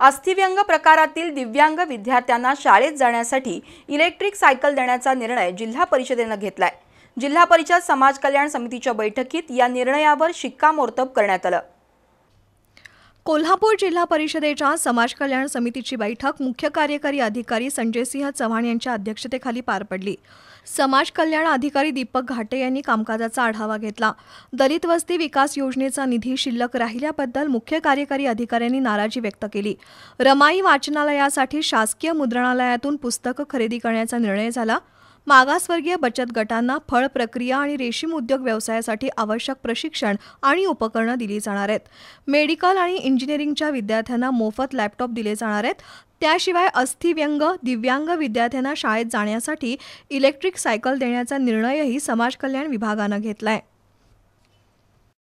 अस्थिव्यंग प्रकारातील दिव्यांग विद्यार्थ्यांना शाळेत जाण्यासाठी इलेक्ट्रिक सायकल देण्याचा निर्णय जिल्हा परिषदेनं घेतलाय जिल्हा परिषद समाज कल्याण समितीच्या बैठकीत या निर्णयावर शिक्कामोर्तब करण्यात आलं कोल्हापूर जिल्हा परिषदेच्या समाज कल्याण समितीची बैठक मुख्य कार्यकारी अधिकारी संजय सिंह चव्हाण यांच्या अध्यक्षतेखाली पार पडली समाज कल्याण अधिकारी दीपक घाटे यांनी कामकाजाचा आढावा घेतला दलित वस्ती विकास योजनेचा निधी शिल्लक राहिल्याबद्दल मुख्य कार्यकारी अधिकाऱ्यांनी नाराजी व्यक्त केली रमाई वाचनालयासाठी शासकीय मुद्रणालयातून पुस्तकं खरेदी करण्याचा निर्णय झाला मागासवर्गीय बचत गटांना फळ प्रक्रिया आणि रेशीम उद्योग व्यवसायासाठी आवश्यक प्रशिक्षण आणि उपकरणं दिली जाणार आहेत मेडिकल आणि इंजिनिअरिंगच्या विद्यार्थ्यांना मोफत लॅपटॉप दिले जाणार आहेत त्याशिवाय अस्थिव्यंग दिव्यांग विद्यार्थ्यांना शाळेत जाण्यासाठी इलेक्ट्रिक सायकल देण्याचा निर्णयही समाजकल्याण विभागानं घेतला आहे